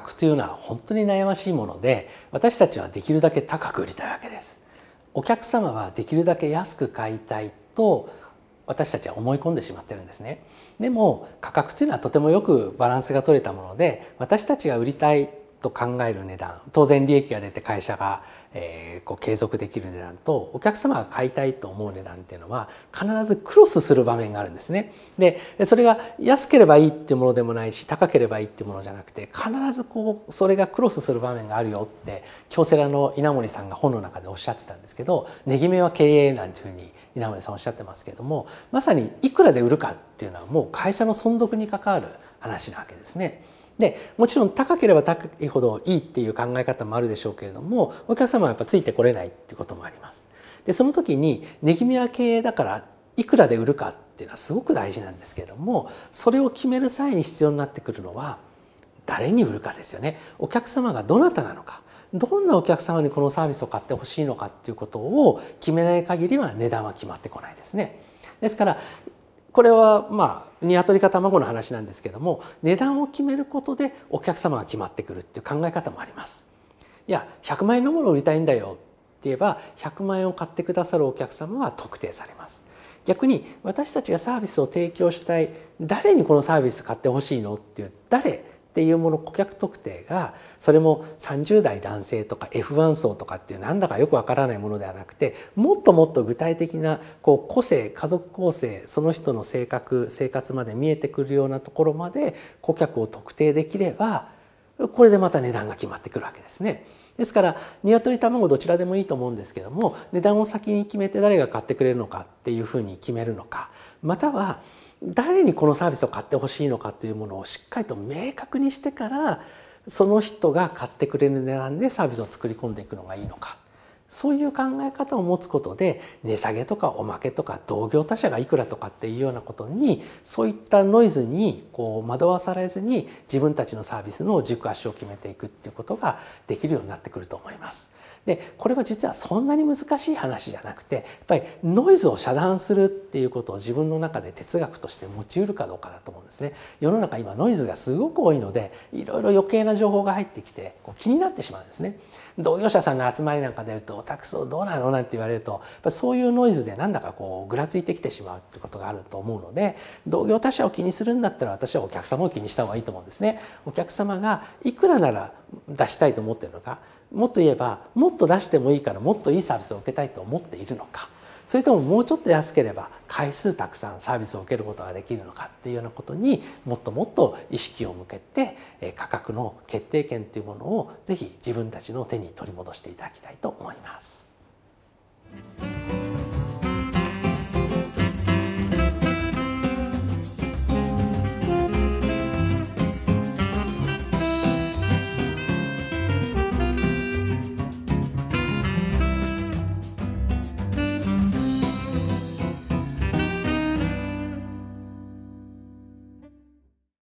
格というのは本当に悩ましいもので私たちはできるだけ高く売りたいわけですお客様はできるだけ安く買いたいと私たちは思い込んでしまってるんですねでも価格というのはとてもよくバランスが取れたもので私たちが売りたいと考える値段当然利益が出て会社が、えー、こう継続できる値段とお客様が買いたいと思う値段っていうのは必ずクロスする場面があるんですね。でそれが安ければいいっていうものでもないし高ければいいっていうものじゃなくて必ずこうそれがクロスする場面があるよって京セラの稲森さんが本の中でおっしゃってたんですけど「ねぎめは経営」なんていうふうに稲森さんおっしゃってますけどもまさにいくらで売るかっていうのはもう会社の存続に関わる話なわけですね。でもちろん高ければ高いほどいいっていう考え方もあるでしょうけれどもお客様はやっぱついてこれないってこともあります。でその時に値決めは経営だからいくらで売るかっていうのはすごく大事なんですけれどもそれを決める際に必要になってくるのは誰に売るかですよねお客様がどなたなのかどんなお客様にこのサービスを買ってほしいのかっていうことを決めない限りは値段は決まってこないですね。ですからこれはまあ鶏か卵の話なんですけども値段を決めることでお客様が決まってくるっていう考え方もあります。いや100万円のものを売りたいんだよって言えば100万円を買ってくださるお客様は特定されます。逆に私たちがサービスを提供したい誰にこのサービス買ってほしいのっていう誰っていうもの顧客特定がそれも30代男性とか F1 層とかっていうなんだかよくわからないものではなくてもっともっと具体的なこう個性家族構成その人の性格生活まで見えてくるようなところまで顧客を特定できればこれでまた値段が決まってくるわけですね。ですから鶏卵どちらでもいいと思うんですけども値段を先に決めて誰が買ってくれるのかっていうふうに決めるのかまたは誰にこのサービスを買ってほしいのかというものをしっかりと明確にしてからその人が買ってくれる値段でサービスを作り込んでいくのがいいのかそういう考え方を持つことで値下げとかおまけとか同業他社がいくらとかっていうようなことにそういったノイズにこう惑わされずに自分たちのサービスの軸足を決めていくっていうことができるようになってくると思います。でこれは実はそんなに難しい話じゃなくてやっぱりノイズを遮断するっていうことを自分の中で哲学として用いるかどうかだと思うんですね。世の中今ノイズがすごく多いのでいろいろ余計な情報が入ってきてこう気になってしまうんですね。同業者さんの集まりなんか出るとタク層どうなの?」なんて言われるとそういうノイズでなんだかこうぐらついてきてしまうってことがあると思うので同業他社を気にするんだったら私はお客様を気にした方がいいと思うんですね。お客様がいくらなら出したいと思ってるのかもっと言えばもっと出してもいいからもっといいサービスを受けたいと思っているのか。それとももうちょっと安ければ回数たくさんサービスを受けることができるのかっていうようなことにもっともっと意識を向けて価格の決定権というものをぜひ自分たちの手に取り戻していただきたいと思います。